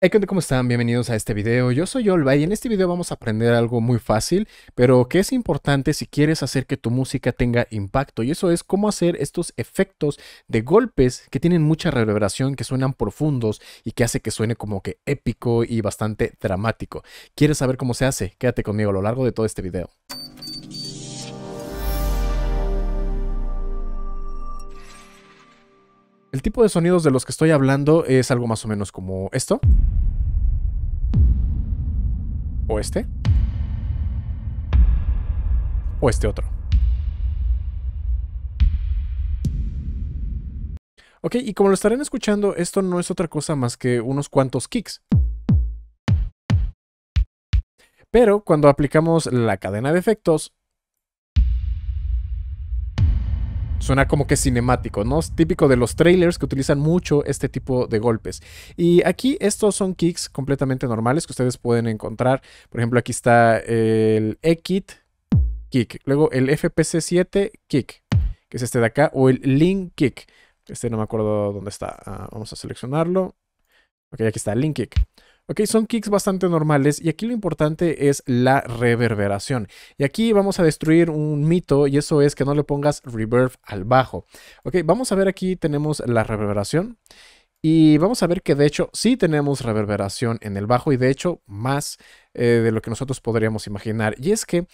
Hey, ¿cómo están? Bienvenidos a este video. Yo soy Olva y en este video vamos a aprender algo muy fácil, pero que es importante si quieres hacer que tu música tenga impacto. Y eso es cómo hacer estos efectos de golpes que tienen mucha reverberación, que suenan profundos y que hace que suene como que épico y bastante dramático. ¿Quieres saber cómo se hace? Quédate conmigo a lo largo de todo este video. El tipo de sonidos de los que estoy hablando es algo más o menos como esto. O este. O este otro. Ok, y como lo estarán escuchando, esto no es otra cosa más que unos cuantos kicks. Pero cuando aplicamos la cadena de efectos, Suena como que cinemático, ¿no? Es típico de los trailers que utilizan mucho este tipo de golpes. Y aquí estos son kicks completamente normales que ustedes pueden encontrar. Por ejemplo, aquí está el E-Kit Kick. Luego el FPC7 Kick, que es este de acá. O el Link Kick. Este no me acuerdo dónde está. Ah, vamos a seleccionarlo. Ok, aquí está Link Kick. Ok, son kicks bastante normales y aquí lo importante es la reverberación. Y aquí vamos a destruir un mito y eso es que no le pongas reverb al bajo. Ok, vamos a ver aquí tenemos la reverberación. Y vamos a ver que de hecho sí tenemos reverberación en el bajo y de hecho más eh, de lo que nosotros podríamos imaginar. Y es que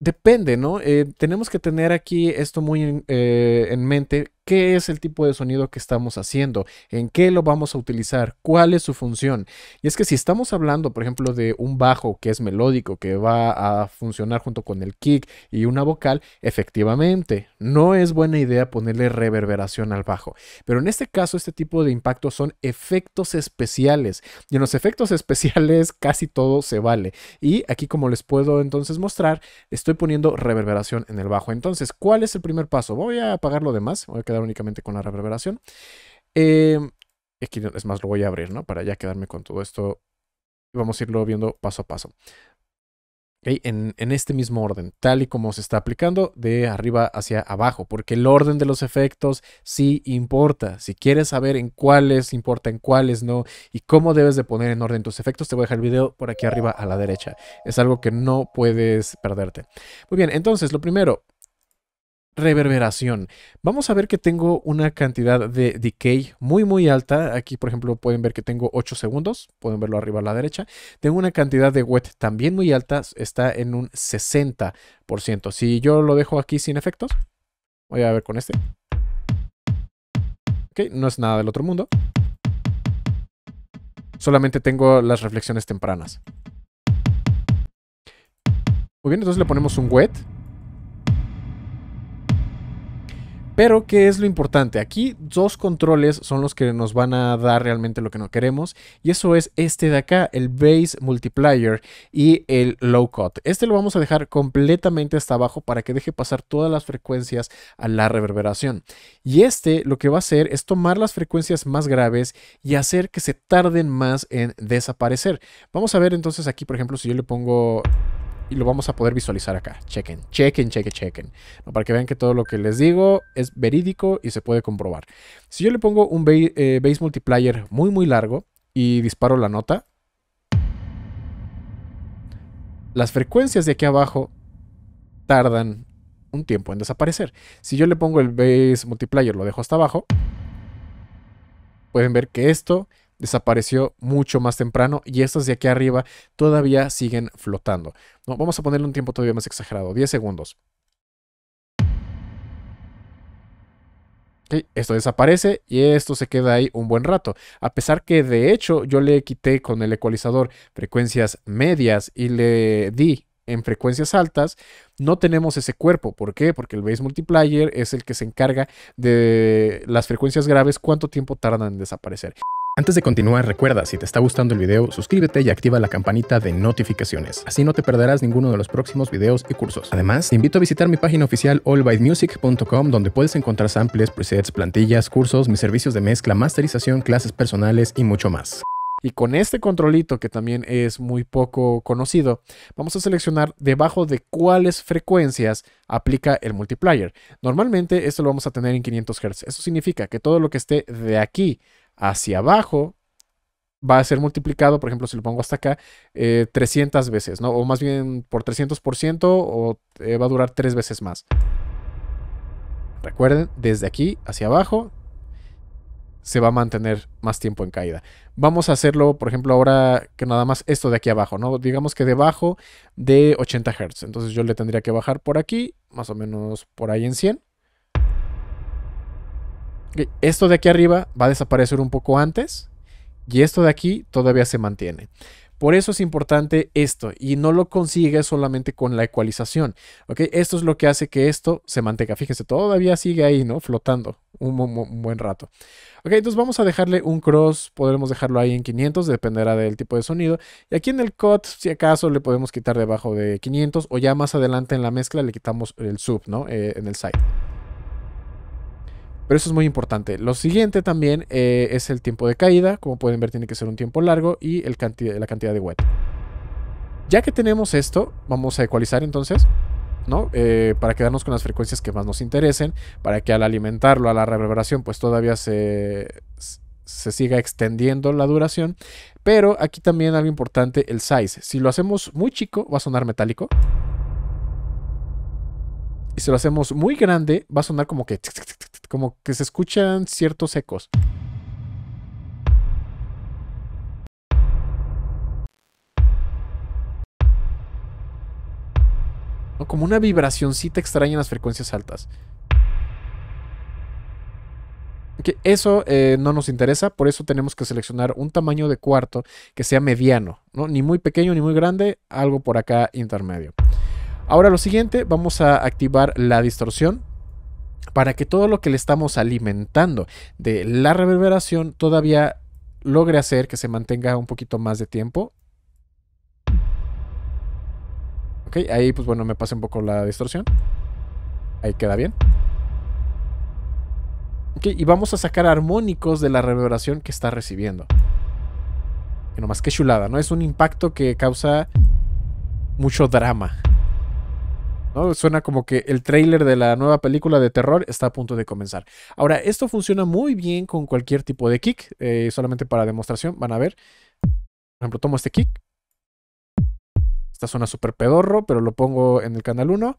depende, ¿no? Eh, tenemos que tener aquí esto muy en eh, mente qué es el tipo de sonido que estamos haciendo, en qué lo vamos a utilizar, cuál es su función. Y es que si estamos hablando, por ejemplo, de un bajo que es melódico, que va a funcionar junto con el kick y una vocal, efectivamente, no es buena idea ponerle reverberación al bajo. Pero en este caso, este tipo de impactos son efectos especiales. Y en los efectos especiales casi todo se vale. Y aquí, como les puedo entonces mostrar, estoy poniendo reverberación en el bajo. Entonces, ¿cuál es el primer paso? Voy a apagar lo demás. Voy a únicamente con la reverberación. Eh, aquí, es más, lo voy a abrir, ¿no? Para ya quedarme con todo esto. Vamos a irlo viendo paso a paso. en, en, este mismo orden, tal y como se está aplicando de arriba hacia abajo, porque el orden de los efectos sí importa. Si quieres saber en cuáles importa, en cuáles no, y cómo debes de poner en orden tus efectos, te voy a dejar el video por aquí arriba a la derecha. Es algo que no puedes perderte. Muy bien, entonces lo primero, reverberación. Vamos a ver que tengo una cantidad de decay muy muy alta. Aquí por ejemplo pueden ver que tengo 8 segundos, pueden verlo arriba a la derecha. Tengo una cantidad de wet también muy alta, está en un 60%. Si yo lo dejo aquí sin efectos, voy a ver con este. Ok, no es nada del otro mundo. Solamente tengo las reflexiones tempranas. Muy bien, entonces le ponemos un wet Pero, ¿qué es lo importante? Aquí dos controles son los que nos van a dar realmente lo que no queremos. Y eso es este de acá, el Base Multiplier y el Low Cut. Este lo vamos a dejar completamente hasta abajo para que deje pasar todas las frecuencias a la reverberación. Y este lo que va a hacer es tomar las frecuencias más graves y hacer que se tarden más en desaparecer. Vamos a ver entonces aquí, por ejemplo, si yo le pongo y lo vamos a poder visualizar acá. Chequen, chequen, chequen, chequen. Para que vean que todo lo que les digo es verídico y se puede comprobar. Si yo le pongo un eh, base, multiplier muy, muy largo y disparo la nota, las frecuencias de aquí abajo tardan un tiempo en desaparecer. Si yo le pongo el base multiplier, lo dejo hasta abajo, pueden ver que esto desapareció mucho más temprano y estas de aquí arriba todavía siguen flotando. vamos a ponerle un tiempo todavía más exagerado, 10 segundos. esto desaparece y esto se queda ahí un buen rato. A pesar que de hecho yo le quité con el ecualizador frecuencias medias y le di en frecuencias altas, no tenemos ese cuerpo. ¿Por qué? Porque el base multiplier es el que se encarga de las frecuencias graves, cuánto tiempo tardan en desaparecer. Antes de continuar, recuerda, si te está gustando el video, suscríbete y activa la campanita de notificaciones. Así no te perderás ninguno de los próximos videos y cursos. Además, te invito a visitar mi página oficial allbymusic.com donde puedes encontrar samples, presets, plantillas, cursos, mis servicios de mezcla, masterización, clases personales y mucho más. Y con este controlito, que también es muy poco conocido, vamos a seleccionar debajo de cuáles frecuencias aplica el multiplier. Normalmente esto lo vamos a tener en 500 Hz. Eso significa que todo lo que esté de aquí hacia abajo va a ser multiplicado, por ejemplo, si lo pongo hasta acá, 300 eh, veces, ¿no? O más bien por 300% o eh, va a durar tres veces más. Recuerden, desde aquí hacia abajo, se va a mantener más tiempo en caída. Vamos a hacerlo, por ejemplo, ahora que nada más esto de aquí abajo, ¿no? Digamos que debajo de 80 Hz. Entonces yo le tendría que bajar por aquí, más o menos por ahí en 100. Esto de aquí arriba va a desaparecer un poco antes y esto de aquí todavía se mantiene. Por eso es importante esto y no lo consigues solamente con la ecualización. ¿ok? Esto es lo que hace que esto se mantenga. Fíjense, todavía sigue ahí, ¿no? Flotando un, buen rato. Ok, entonces vamos a dejarle un cross, podremos dejarlo ahí en 500, dependerá del tipo de sonido. Y aquí en el cut, si acaso, le podemos quitar debajo de 500 o ya más adelante en la mezcla le quitamos el sub, ¿no? Eh, en el side. Pero eso es muy importante. Lo siguiente también eh, es el tiempo de caída. Como pueden ver, tiene que ser un tiempo largo y la cantidad de wet. Ya que tenemos esto, vamos a ecualizar entonces. ¿no? Eh, para quedarnos con las frecuencias que más nos interesen, para que al alimentarlo a la reverberación, pues todavía se, se siga extendiendo la duración. Pero aquí también algo importante, el size. Si lo hacemos muy chico, va a sonar metálico. Y si lo hacemos muy grande, va a sonar como que como que se escuchan ciertos ecos. Como una vibracioncita extraña en las frecuencias altas. que eso eh, no nos interesa, por eso tenemos que seleccionar un tamaño de cuarto que sea mediano, ¿no? ni muy pequeño ni muy grande, algo por acá intermedio. Ahora lo siguiente, vamos a activar la distorsión para que todo lo que le estamos alimentando de la reverberación todavía logre hacer que se mantenga un poquito más de tiempo. Ok, ahí pues bueno, me pasa un poco la distorsión. Ahí queda bien. Ok, y vamos a sacar armónicos de la reverberación que está recibiendo. Y nomás que chulada, ¿no? Es un impacto que causa mucho drama. Suena como que el trailer de la nueva película de terror está a punto de comenzar. Ahora, esto funciona muy bien con cualquier tipo de kick, eh, solamente para demostración, van a ver. Por ejemplo, tomo este kick. Esta suena súper pedorro, pero lo pongo en el canal 1.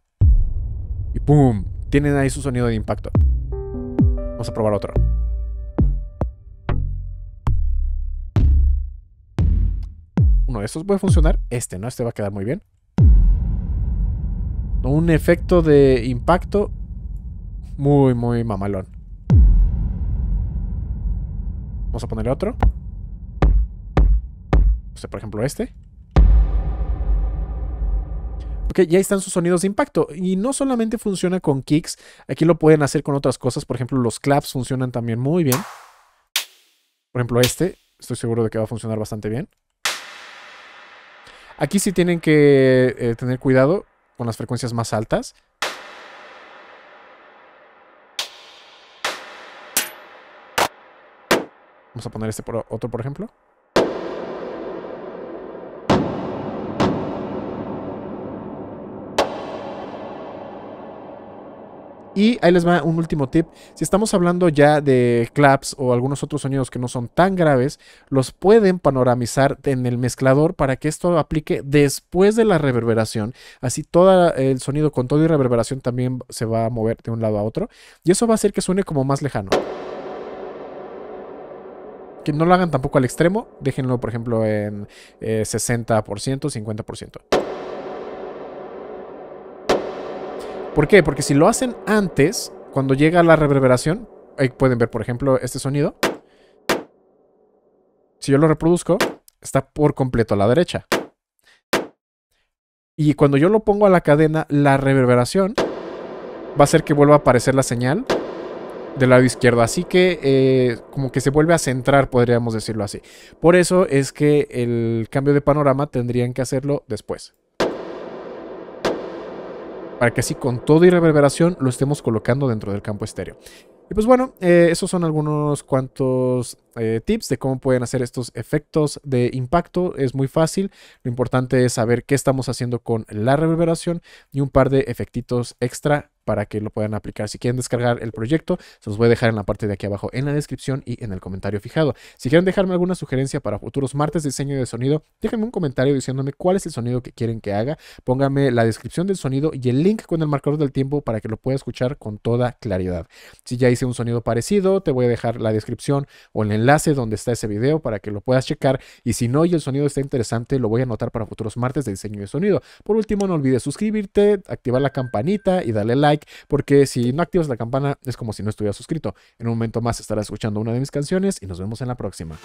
Y ¡pum! Tienen ahí su sonido de impacto. Vamos a probar otro. Uno de estos puede funcionar. Este, ¿no? Este va a quedar muy bien un efecto de impacto muy, muy mamalón. Vamos a ponerle otro. por ejemplo, este. Ok, ya están sus sonidos de impacto. Y no solamente funciona con kicks, aquí lo pueden hacer con otras cosas. Por ejemplo, los claps funcionan también muy bien. Por ejemplo, este. Estoy seguro de que va a funcionar bastante bien. Aquí sí tienen que eh, tener cuidado con las frecuencias más altas. Vamos a poner este otro, por ejemplo. Y ahí les va un último tip. Si estamos hablando ya de claps o algunos otros sonidos que no son tan graves, los pueden panoramizar en el mezclador para que esto aplique después de la reverberación. Así todo el sonido con todo y reverberación también se va a mover de un lado a otro. Y eso va a hacer que suene como más lejano que no lo hagan tampoco al extremo, déjenlo por ejemplo en 60%, eh, 50%. ¿Por qué? Porque si lo hacen antes, cuando llega la reverberación, ahí pueden ver, por ejemplo, este sonido. Si yo lo reproduzco, está por completo a la derecha. Y cuando yo lo pongo a la cadena, la reverberación va a hacer que vuelva a aparecer la señal del lado izquierdo. Así que eh, como que se vuelve a centrar, podríamos decirlo así. Por eso es que el cambio de panorama tendrían que hacerlo después para que así con todo y reverberación lo estemos colocando dentro del campo estéreo. Y pues bueno, eh, esos son algunos cuantos eh, tips de cómo pueden hacer estos efectos de impacto. Es muy fácil. Lo importante es saber qué estamos haciendo con la reverberación y un par de efectitos extra para que lo puedan aplicar. Si quieren descargar el proyecto, se los voy a dejar en la parte de aquí abajo, en la descripción y en el comentario fijado. Si quieren dejarme alguna sugerencia para futuros martes de diseño de sonido, déjenme un comentario diciéndome cuál es el sonido que quieren que haga. Pónganme la descripción del sonido y el link con el marcador del tiempo para que lo pueda escuchar con toda claridad. Si ya hice un sonido parecido, te voy a dejar la descripción o el enlace donde está ese video para que lo puedas checar. Y si no y el sonido está interesante, lo voy a anotar para futuros martes de diseño de sonido. Por último, no olvides suscribirte, activar la campanita y darle like porque si no activas la campana es como si no estuvieras suscrito. En un momento más estarás escuchando una de mis canciones y nos vemos en la próxima.